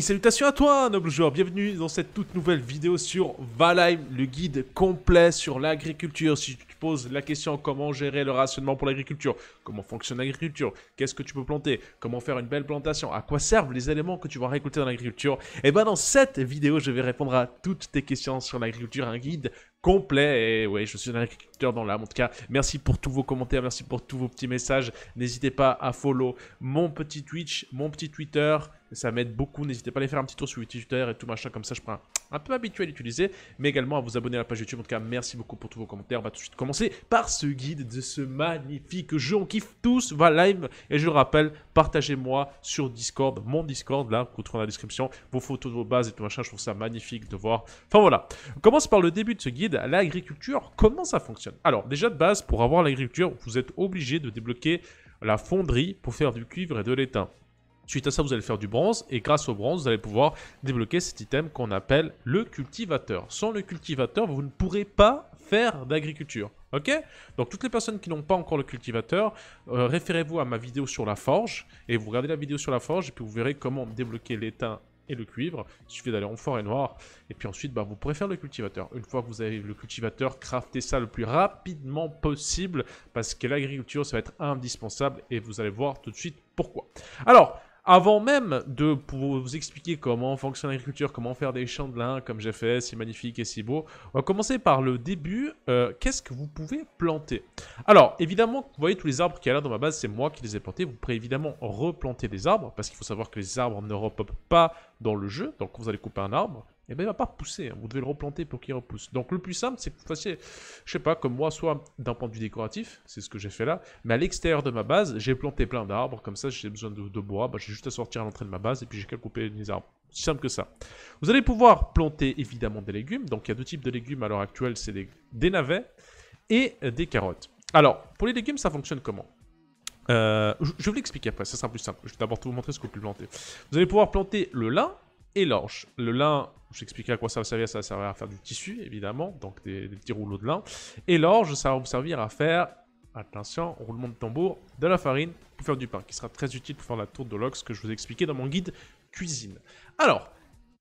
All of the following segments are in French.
Salutations à toi, noble joueur, bienvenue dans cette toute nouvelle vidéo sur Valheim, le guide complet sur l'agriculture. Si tu te poses la question comment gérer le rationnement pour l'agriculture, comment fonctionne l'agriculture, qu'est-ce que tu peux planter, comment faire une belle plantation, à quoi servent les éléments que tu vas récolter dans l'agriculture, et eh bien dans cette vidéo, je vais répondre à toutes tes questions sur l'agriculture, un guide complet. Et oui, je suis un agriculteur dans l'âme. En tout cas, merci pour tous vos commentaires, merci pour tous vos petits messages. N'hésitez pas à follow mon petit Twitch, mon petit Twitter, ça m'aide beaucoup. N'hésitez pas à aller faire un petit tour sur YouTube et tout machin comme ça. Je prends un, peu habitué à l'utiliser, mais également à vous abonner à la page YouTube. En tout cas, merci beaucoup pour tous vos commentaires. On va tout de suite commencer par ce guide de ce magnifique jeu. On kiffe tous, va live. Et je le rappelle, partagez-moi sur Discord, mon Discord, là, vous trouverez dans la description, vos photos de vos bases et tout machin. Je trouve ça magnifique de voir. Enfin voilà. On commence par le début de ce guide, l'agriculture. Comment ça fonctionne Alors, déjà de base, pour avoir l'agriculture, vous êtes obligé de débloquer la fonderie pour faire du cuivre et de l'étain. Suite à ça, vous allez faire du bronze et grâce au bronze, vous allez pouvoir débloquer cet item qu'on appelle le cultivateur. Sans le cultivateur, vous ne pourrez pas faire d'agriculture. Ok Donc toutes les personnes qui n'ont pas encore le cultivateur, euh, référez-vous à ma vidéo sur la forge et vous regardez la vidéo sur la forge et puis vous verrez comment débloquer l'étain et le cuivre. Il suffit d'aller en forêt noire. Et puis ensuite, bah, vous pourrez faire le cultivateur. Une fois que vous avez le cultivateur, craftez ça le plus rapidement possible parce que l'agriculture, ça va être indispensable et vous allez voir tout de suite pourquoi. Alors, avant même de vous expliquer comment fonctionne l'agriculture, comment faire des champs de comme j'ai fait, si magnifique et si beau, on va commencer par le début. Euh, qu'est-ce que vous pouvez planter Alors, évidemment, vous voyez tous les arbres qu'il y a là dans ma base, c'est moi qui les ai plantés. Vous pouvez évidemment replanter des arbres parce qu'il faut savoir que les arbres ne repopent pas dans le jeu. Donc, vous allez couper un arbre, eh ben, il ne va pas repousser. Hein. Vous devez le replanter pour qu'il repousse. Donc le plus simple, c'est que vous fassiez, je sais pas, comme moi, soit d'un point de vue décoratif, c'est ce que j'ai fait là, mais à l'extérieur de ma base, j'ai planté plein d'arbres, comme ça, j'ai besoin de, bois, bah, j'ai juste à sortir à l'entrée de ma base et puis j'ai qu'à couper les arbres. simple que ça. Vous allez pouvoir planter évidemment des légumes. Donc il y a deux types de légumes à l'heure actuelle, c'est des, navets et euh, des carottes. Alors, pour les légumes, ça fonctionne comment euh, je, vais vous l'expliquer après, ça sera plus simple. Je vais d'abord vous montrer ce qu'on peut planter. Vous allez pouvoir planter le lin, et l'orge. Le lin, j'expliquerai à quoi ça va servir, ça va servir à faire du tissu, évidemment, donc des, petits rouleaux de lin. Et l'orge, ça va vous servir à faire, attention, roulement de tambour, de la farine pour faire du pain, qui sera très utile pour faire la tour de l'ox que je vous ai expliqué dans mon guide cuisine. Alors,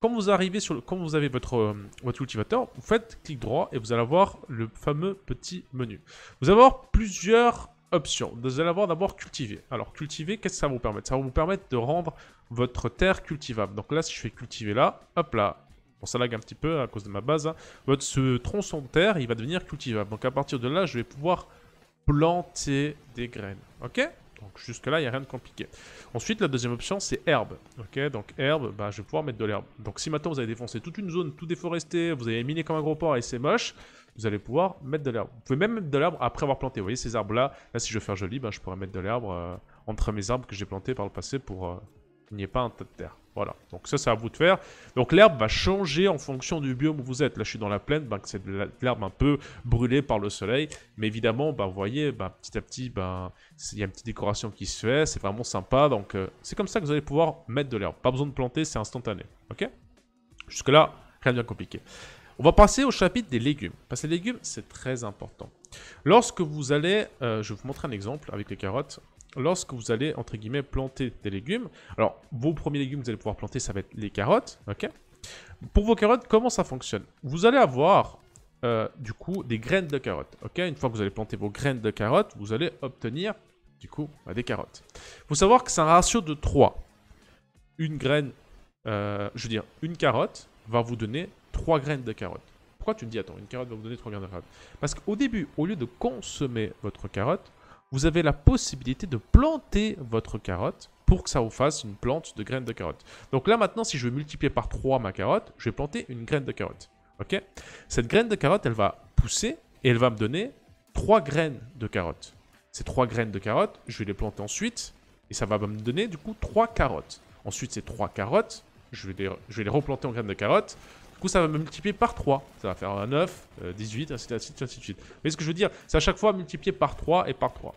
quand vous arrivez sur le, quand vous avez votre, euh, votre cultivateur, vous faites clic droit et vous allez avoir le fameux petit menu. Vous allez avoir plusieurs option. Vous allez avoir d'abord cultiver. Alors cultiver, qu'est-ce que ça va vous permettre Ça va vous permettre de rendre votre terre cultivable. Donc là, si je fais cultiver là, hop là, bon ça lag un petit peu à cause de ma base, hein. votre, ce tronçon de terre, il va devenir cultivable. Donc à partir de là, je vais pouvoir planter des graines. Ok donc jusque-là, il n'y a rien de compliqué. Ensuite, la deuxième option, c'est herbe. Ok, donc herbe, bah, je vais pouvoir mettre de l'herbe. Donc si maintenant vous avez défoncé toute une zone, tout déforesté, vous avez miné comme un gros porc et c'est moche, vous allez pouvoir mettre de l'herbe. Vous pouvez même mettre de l'herbe après avoir planté. Vous voyez ces arbres-là, là si je veux faire joli, bah, je pourrais mettre de l'herbe euh, entre mes arbres que j'ai plantés par le passé pour euh, il n'y ait pas un tas de terre. Voilà, donc ça c'est à vous de faire. Donc l'herbe va changer en fonction du biome où vous êtes. Là je suis dans la plaine, ben, c'est de l'herbe un peu brûlée par le soleil. Mais évidemment, ben, vous voyez, ben, petit à petit, il y a une petite décoration qui se fait, c'est vraiment sympa. Donc euh, c'est comme ça que vous allez pouvoir mettre de l'herbe. Pas besoin de planter, c'est instantané. Ok Jusque là, rien de bien compliqué. On va passer au chapitre des légumes. Parce que les légumes, c'est très important. Lorsque vous allez, euh, je vais vous montrer un exemple avec les carottes lorsque vous allez, entre guillemets, planter des légumes. Alors, vos premiers légumes que vous allez pouvoir planter, ça va être les carottes, ok Pour vos carottes, comment ça fonctionne Vous allez avoir, euh, du coup, des graines de carottes, ok Une fois que vous allez planter vos graines de carottes, vous allez obtenir, du coup, bah, des carottes. Il faut savoir que c'est un ratio de 3. Une graine, euh, je veux dire, une carotte va vous donner 3 graines de carottes. Pourquoi tu me dis, attends, une carotte va vous donner 3 graines de carottes Parce qu'au début, au lieu de consommer votre carotte, vous avez la possibilité de planter votre carotte pour que ça vous fasse une plante de graines de carotte. Donc là maintenant, si je veux multiplier par 3 ma carotte, je vais planter une graine de carotte. Ok Cette graine de carotte, elle va pousser et elle va me donner 3 graines de carotte. Ces 3 graines de carotte, je vais les planter ensuite et ça va me donner du coup 3 carottes. Ensuite, ces 3 carottes, je vais les, je vais les replanter en graines de carotte. Du coup, ça va multiplier par 3. Ça va faire un 9, 18, euh, ainsi de, suite, ainsi de suite. Vous voyez ce que je veux dire C'est à chaque fois multiplié par 3 et par 3.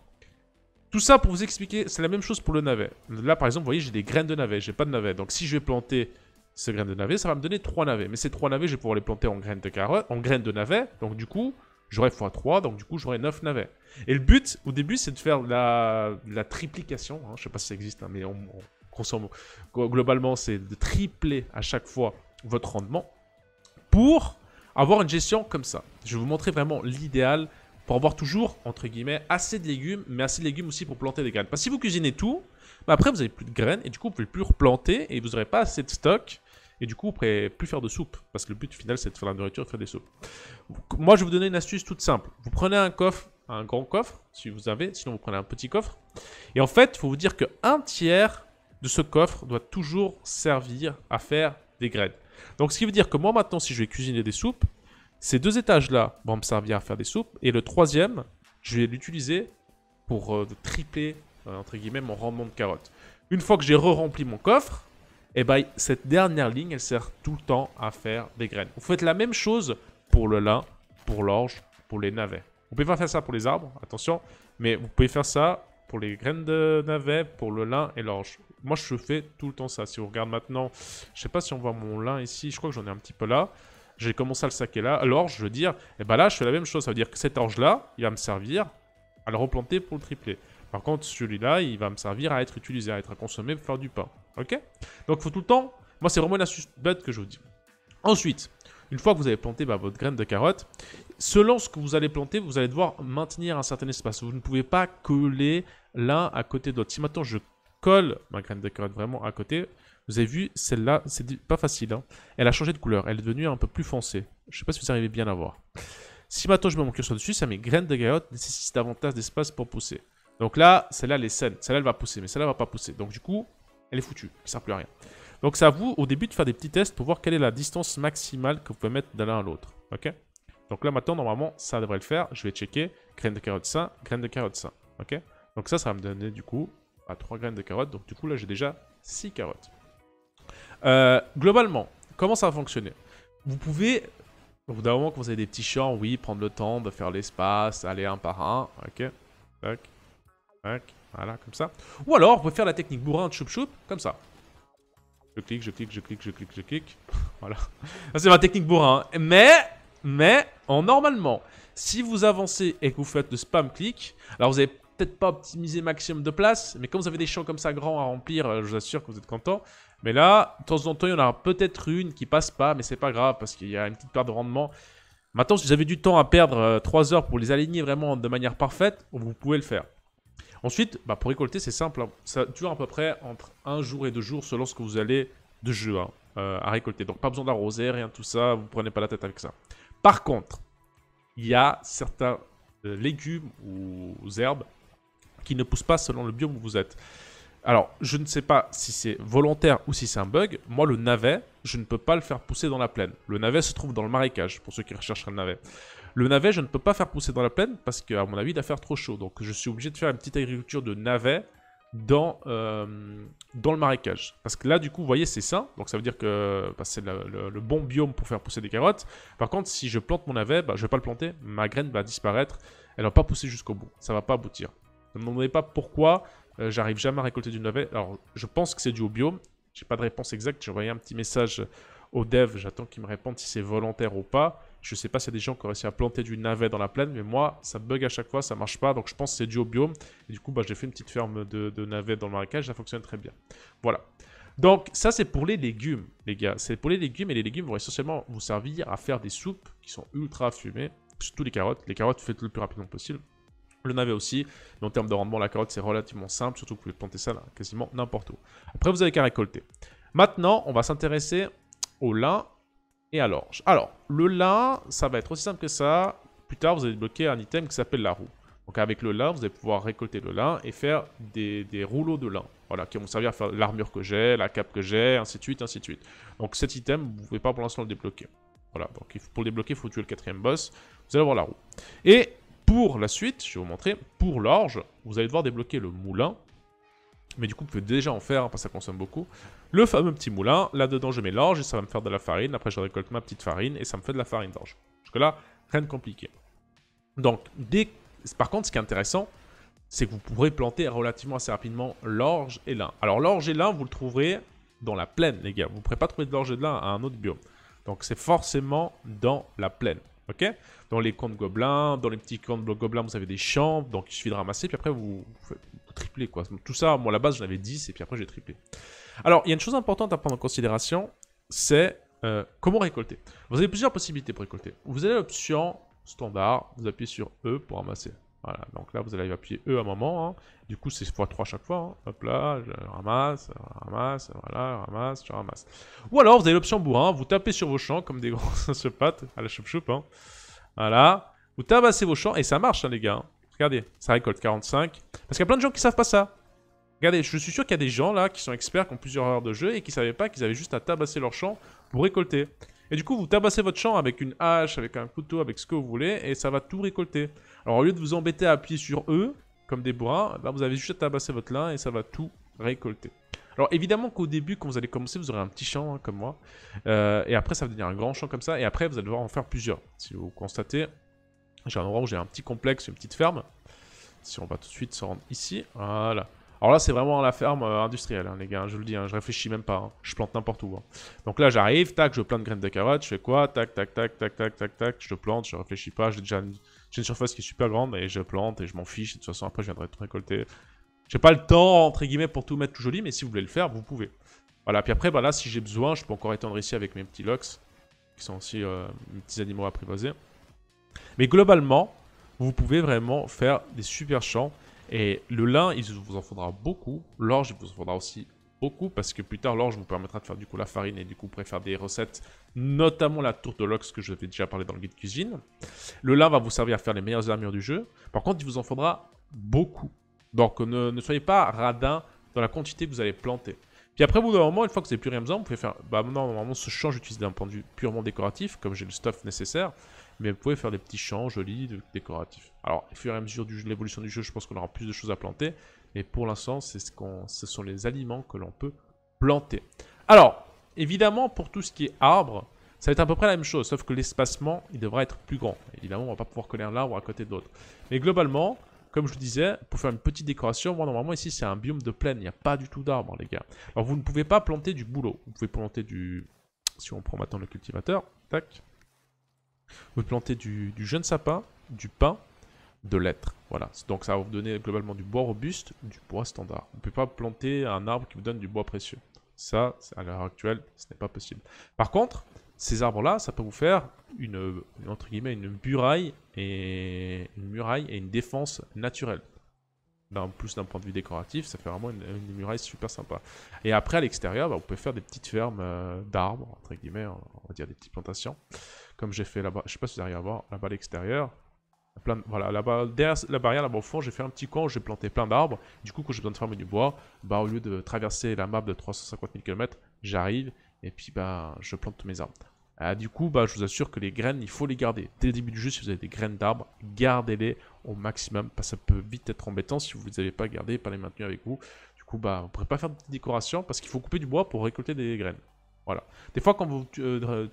Tout ça pour vous expliquer, c'est la même chose pour le navet. Là, par exemple, vous voyez, j'ai des graines de navet, j'ai pas de navet. Donc, si je vais planter ces graines de navet, ça va me donner 3 navets. Mais ces 3 navets, je vais pouvoir les planter en graines de en graines de navet. Donc, du coup, j'aurai x3, donc du coup, j'aurai 9 navets. Et le but, au début, c'est de faire la, triplication. Hein, je sais pas si ça existe, hein, mais on, consomme. globalement, c'est de tripler à chaque fois votre rendement pour avoir une gestion comme ça. Je vais vous montrer vraiment l'idéal pour avoir toujours, entre guillemets, assez de légumes, mais assez de légumes aussi pour planter des graines. Parce que si vous cuisinez tout, bah, après vous n'avez plus de graines et du coup vous ne pouvez plus replanter et vous n'aurez pas assez de stock. Et du coup, vous ne pourrez plus faire de soupe. Parce que le but final, c'est de faire de la nourriture et de faire des soupes. Moi, je vais vous donner une astuce toute simple. Vous prenez un coffre, un grand coffre, si vous avez. Sinon, vous prenez un petit coffre. Et en fait, il faut vous dire qu'un tiers de ce coffre doit toujours servir à faire des graines. Donc ce qui veut dire que moi maintenant, si je vais cuisiner des soupes, ces deux étages-là vont me servir à faire des soupes. Et le troisième, je vais l'utiliser pour euh, tripler, euh, entre guillemets, mon rendement de carottes. Une fois que j'ai re-rempli mon coffre, et eh ben, cette dernière ligne, elle sert tout le temps à faire des graines. Vous faites la même chose pour le lin, pour l'orge, pour les navets. Vous pouvez pas faire ça pour les arbres, attention, mais vous pouvez faire ça pour les graines de navets, pour le lin et l'orge. Moi, je fais tout le temps ça. Si on regarde maintenant, je sais pas si on voit mon lin ici. Je crois que j'en ai un petit peu là. J'ai commencé à le saquer là. Alors, je veux dire, et eh ben là, je fais la même chose. Ça veut dire que cet orge-là, il va me servir à le replanter pour le tripler. Par contre, celui-là, il va me servir à être utilisé, à être consommé pour faire du pain. Ok Donc, il faut tout le temps... Moi, c'est vraiment une astuce bête que je vous dis. Ensuite, une fois que vous avez planté bah, votre graine de carotte, selon ce que vous allez planter, vous allez devoir maintenir un certain espace. Vous ne pouvez pas coller l'un à côté de l'autre. Si maintenant je colle ma graine de carotte vraiment à côté. Vous avez vu, celle-là, c'est pas facile. Hein. Elle a changé de couleur. Elle est devenue un peu plus foncée. Je sais pas si vous arrivez bien à voir. Si maintenant je mets mon curseur dessus, ça met « graines de carotte nécessite davantage d'espace pour pousser. Donc là, celle-là, elle est saine. Celle-là, elle va pousser, mais celle-là, va pas pousser. Donc du coup, elle est foutue. Ça ne sert plus à rien. Donc c'est à vous, au début, de faire des petits tests pour voir quelle est la distance maximale que vous pouvez mettre d'un à l'autre. Ok Donc là, maintenant, normalement, ça devrait le faire. Je vais checker. Graine de carotte, ça. Graine de carotte, ça. Ok donc ça, ça va me donner du coup à 3 graines de carottes. Donc du coup là j'ai déjà 6 carottes. Euh, globalement, comment ça va fonctionner Vous pouvez, au bout d'un moment quand vous avez des petits champs, oui, prendre le temps de faire l'espace, aller un par un. Ok, tac, tac, voilà, comme ça. Ou alors, vous pouvez faire la technique bourrin de choup-choup, comme ça. Je clique, je clique, je clique, je clique, je clique. voilà. c'est ma technique bourrin. Hein. Mais, mais, en normalement, si vous avancez et que vous faites le spam clic, alors vous avez être pas optimiser maximum de place, mais quand vous avez des champs comme ça grands à remplir, euh, je vous assure que vous êtes content. Mais là, de temps en temps, il y en aura peut-être une qui passe pas, mais c'est pas grave parce qu'il y a une petite perte de rendement. Maintenant, si vous avez du temps à perdre euh, trois heures pour les aligner vraiment de manière parfaite, vous pouvez le faire. Ensuite, bah, pour récolter, c'est simple. Hein. Ça dure à peu près entre un jour et deux jours selon ce que vous allez de jeu hein, euh, à récolter. Donc, pas besoin d'arroser, rien tout ça. Vous prenez pas la tête avec ça. Par contre, il y a certains légumes ou herbes qui ne pousse pas selon le biome où vous êtes. Alors, je ne sais pas si c'est volontaire ou si c'est un bug. Moi, le navet, je ne peux pas le faire pousser dans la plaine. Le navet se trouve dans le marécage, pour ceux qui recherchent le navet. Le navet, je ne peux pas faire pousser dans la plaine parce qu'à mon avis, il va faire trop chaud. Donc, je suis obligé de faire une petite agriculture de navet dans, euh, dans le marécage. Parce que là, du coup, vous voyez, c'est ça. Donc, ça veut dire que bah, c'est le, bon biome pour faire pousser des carottes. Par contre, si je plante mon navet, bah, je ne vais pas le planter. Ma graine va disparaître. Elle ne va pas pousser jusqu'au bout. Ça ne va pas aboutir. Ne me demandez pas pourquoi euh, j'arrive jamais à récolter du navet. Alors, je pense que c'est dû au biome. J'ai pas de réponse exacte. J'ai envoyé un petit message au dev. J'attends qu'il me réponde si c'est volontaire ou pas. Je sais pas s'il y a des gens qui ont réussi à planter du navet dans la plaine, mais moi, ça bug à chaque fois, ça marche pas. Donc, je pense que c'est dû au biome. Et du coup, bah, j'ai fait une petite ferme de, navet dans le marécage. Ça fonctionne très bien. Voilà. Donc ça c'est pour les légumes, les gars. C'est pour les légumes et les légumes vont essentiellement vous servir à faire des soupes qui sont ultra fumées. Surtout les carottes. Les carottes, faites le plus rapidement possible. Le navet aussi, mais en termes de rendement, la carotte c'est relativement simple, surtout que vous pouvez planter ça quasiment n'importe où. Après, vous avez qu'à récolter. Maintenant, on va s'intéresser au lin et à l'orge. Alors, le lin, ça va être aussi simple que ça. Plus tard, vous allez débloquer un item qui s'appelle la roue. Donc avec le lin, vous allez pouvoir récolter le lin et faire des, des rouleaux de lin. Voilà, qui vont servir à faire l'armure que j'ai, la cape que j'ai, ainsi de suite, ainsi de suite. Donc cet item, vous ne pouvez pas pour l'instant le débloquer. Voilà, donc pour le débloquer, il faut tuer le quatrième boss. Vous allez avoir la roue. Et pour la suite, je vais vous montrer, pour l'orge, vous allez devoir débloquer le moulin. Mais du coup, vous pouvez déjà en faire, hein, parce que ça consomme beaucoup. Le fameux petit moulin, là-dedans, je mets l'orge et ça va me faire de la farine. Après, je récolte ma petite farine et ça me fait de la farine d'orge. Jusque là, rien de compliqué. Donc, dès... par contre, ce qui est intéressant, c'est que vous pourrez planter relativement assez rapidement l'orge et lin. Alors, l'orge et lin, vous le trouverez dans la plaine, les gars. Vous ne pourrez pas trouver de l'orge et de lin à un autre bio. Donc, c'est forcément dans la plaine. Ok Dans les camps de gobelins, dans les petits camps de gobelins, vous avez des champs donc il suffit de ramasser, puis après vous, tripler triplez quoi. Tout ça, moi à la base j'en avais 10, et puis après j'ai triplé. Alors, il y a une chose importante à prendre en considération, c'est euh, comment récolter. Vous avez plusieurs possibilités pour récolter. Vous avez l'option standard, vous appuyez sur E pour ramasser. Voilà, donc là vous allez appuyer E à un moment, hein. du coup c'est x3 chaque fois, hein. hop là, je ramasse, ramasse, voilà, ramasse, je ramasse. Ou alors vous avez l'option bourrin, vous tapez sur vos champs comme des gros se à la choup choup, hein. voilà, vous tabassez vos champs et ça marche les gars, regardez, ça récolte 45, parce qu'il y a plein de gens qui savent pas ça. Regardez, je suis sûr qu'il y a des gens là qui sont experts, qui ont plusieurs heures de jeu et qui savaient pas qu'ils avaient juste à tabasser leur champ pour récolter. Et du coup vous tabassez votre champ avec une hache, avec un couteau, avec ce que vous voulez et ça va tout récolter. Alors au lieu de vous embêter à appuyer sur eux, comme des bourrins, eh ben, vous avez juste à tabasser votre lin et ça va tout récolter. Alors évidemment qu'au début, quand vous allez commencer, vous aurez un petit champ, hein, comme moi. Euh, et après, ça va devenir un grand champ comme ça. Et après, vous allez devoir en faire plusieurs. Si vous constatez, j'ai un endroit où j'ai un petit complexe, une petite ferme. Si on va tout de suite se rendre ici, voilà. Alors là, c'est vraiment la ferme euh, industrielle, hein, les gars. je le dis, hein, je réfléchis même pas. Hein. je plante n'importe où. Hein. Donc là, j'arrive, tac, je plante graines de carottes. Je fais quoi Tac, tac, tac, tac, tac, tac, tac. Je plante, je réfléchis pas. J'ai déjà une... une, surface qui est super grande et je plante et je m'en fiche. de toute façon, après, je viendrai tout récolter. J'ai pas le temps, entre guillemets, pour tout mettre tout joli, mais si vous voulez le faire, vous pouvez. Voilà, puis après, voilà, bah si j'ai besoin, je peux encore étendre ici avec mes petits locks, qui sont aussi euh, mes petits animaux apprivoisés. Mais globalement, vous pouvez vraiment faire des super champs et le lin, il vous en faudra beaucoup. L'orge, il vous en faudra aussi beaucoup parce que plus tard, l'orge vous permettra de faire du coup la farine et du coup, vous faire des recettes, notamment la tour de l'ox que je vais déjà parlé dans le guide cuisine. Le lin va vous servir à faire les meilleures armures du jeu. Par contre, il vous en faudra beaucoup. Donc, ne, soyez pas radin dans la quantité que vous allez planter. Puis après, au bout d'un moment, une fois que vous n'avez plus rien besoin, vous pouvez faire. Bah non, normalement, ce champ, j'utilise d'un point de purement décoratif, comme j'ai le stuff nécessaire mais vous pouvez faire des petits champs jolis, décoratifs. Alors, au fur et à mesure de l'évolution du jeu, je pense qu'on aura plus de choses à planter, mais pour l'instant, c'est ce, ce sont les aliments que l'on peut planter. Alors, évidemment, pour tout ce qui est arbre, ça va être à peu près la même chose, sauf que l'espacement, il devra être plus grand. Évidemment, on va pas pouvoir coller un arbre à côté d'autre Mais globalement, comme je disais, pour faire une petite décoration, moi normalement ici c'est un biome de plaine, il n'y a pas du tout d'arbres les gars. Alors vous ne pouvez pas planter du boulot, vous pouvez planter du... Si on prend maintenant le cultivateur, tac, vous plantez du, du jeune sapin, du pin, de l'être. Voilà, donc ça va vous donner globalement du bois robuste, du bois standard. Vous ne pouvez pas planter un arbre qui vous donne du bois précieux. Ça, à l'heure actuelle, ce n'est pas possible. Par contre, ces arbres-là, ça peut vous faire une, entre une muraille et une muraille et une défense naturelle. En plus d'un point de vue décoratif, ça fait vraiment une, muraille super sympa. Et après, à l'extérieur, bah, vous pouvez faire des petites fermes euh, d'arbres, entre guillemets, on va dire des petites plantations, comme j'ai fait là-bas. Je sais pas si vous arrivez à voir, là-bas à l'extérieur. voilà, là-bas, derrière la barrière, là-bas au fond, j'ai fait un petit coin où j'ai planté plein d'arbres. Du coup, quand j'ai besoin de faire du bois, bah, au lieu de traverser la map de 350 000 km, j'arrive et puis bah, je plante mes arbres. Euh, du coup, bah, je vous assure que les graines, il faut les garder. Dès le début du jeu, si vous avez des graines d'arbres, gardez-les au maximum. Parce que ça peut vite être embêtant si vous ne les avez pas gardées, pas les maintenues avec vous. Du coup, bah, vous ne pourrez pas faire de décoration parce qu'il faut couper du bois pour récolter des graines. Voilà. Des fois, quand vous euh,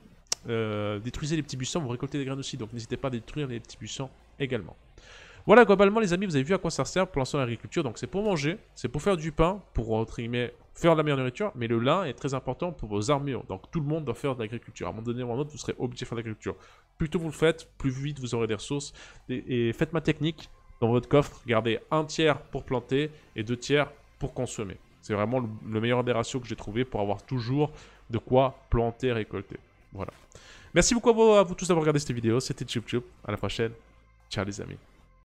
euh, détruisez les petits buissons, vous récoltez des graines aussi. Donc n'hésitez pas à détruire les petits buissons également. Voilà, globalement, les amis, vous avez vu à quoi ça sert pour de l'agriculture. Donc c'est pour manger, c'est pour faire du pain, pour entre faire de la meilleure nourriture. Mais le lin est très important pour vos armures. Donc tout le monde doit faire de l'agriculture. À un moment donné ou à autre, vous serez obligé de faire de l'agriculture. Plus tôt vous le faites, plus vite vous aurez des ressources. Et, faites ma technique dans votre coffre. Gardez un tiers pour planter et deux tiers pour consommer. C'est vraiment le meilleur des ratios que j'ai trouvé pour avoir toujours de quoi planter et récolter. Voilà. Merci beaucoup à vous, tous d'avoir regardé cette vidéo. C'était YouTube. À la prochaine. Ciao les amis.